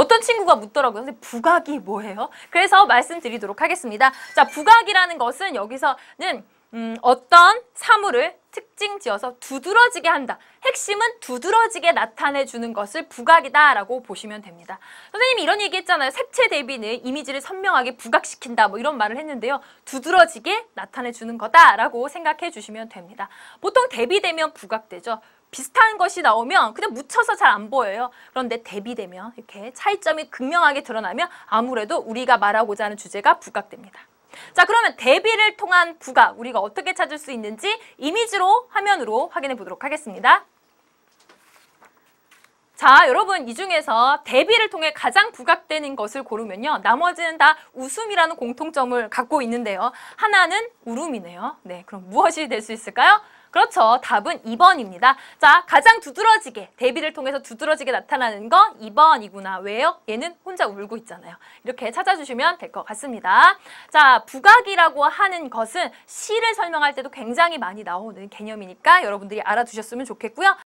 어떤 친구가 묻더라고요. 근데 부각이 뭐예요? 그래서 말씀드리도록 하겠습니다. 자, 부각이라는 것은 여기서는 음, 어떤 사물을 특징 지어서 두드러지게 한다. 핵심은 두드러지게 나타내주는 것을 부각이다라고 보시면 됩니다. 선생님이 이런 얘기 했잖아요. 색채 대비는 이미지를 선명하게 부각시킨다. 뭐 이런 말을 했는데요. 두드러지게 나타내주는 거다라고 생각해 주시면 됩니다. 보통 대비되면 부각되죠. 비슷한 것이 나오면 그냥 묻혀서 잘 안 보여요. 그런데 대비되면 이렇게 차이점이 극명하게 드러나면 아무래도 우리가 말하고자 하는 주제가 부각됩니다. 자 그러면 대비를 통한 부각 우리가 어떻게 찾을 수 있는지 이미지로 화면으로 확인해 보도록 하겠습니다. 자 여러분 이 중에서 대비를 통해 가장 부각되는 것을 고르면요 나머지는 다 웃음이라는 공통점을 갖고 있는데요 하나는 울음이네요 네 그럼 무엇이 될 수 있을까요? 그렇죠. 답은 2번입니다. 자, 가장 두드러지게, 대비를 통해서 두드러지게 나타나는 건 2번이구나. 왜요? 얘는 혼자 울고 있잖아요. 이렇게 찾아주시면 될 것 같습니다. 자, 부각이라고 하는 것은 시를 설명할 때도 굉장히 많이 나오는 개념이니까 여러분들이 알아두셨으면 좋겠고요.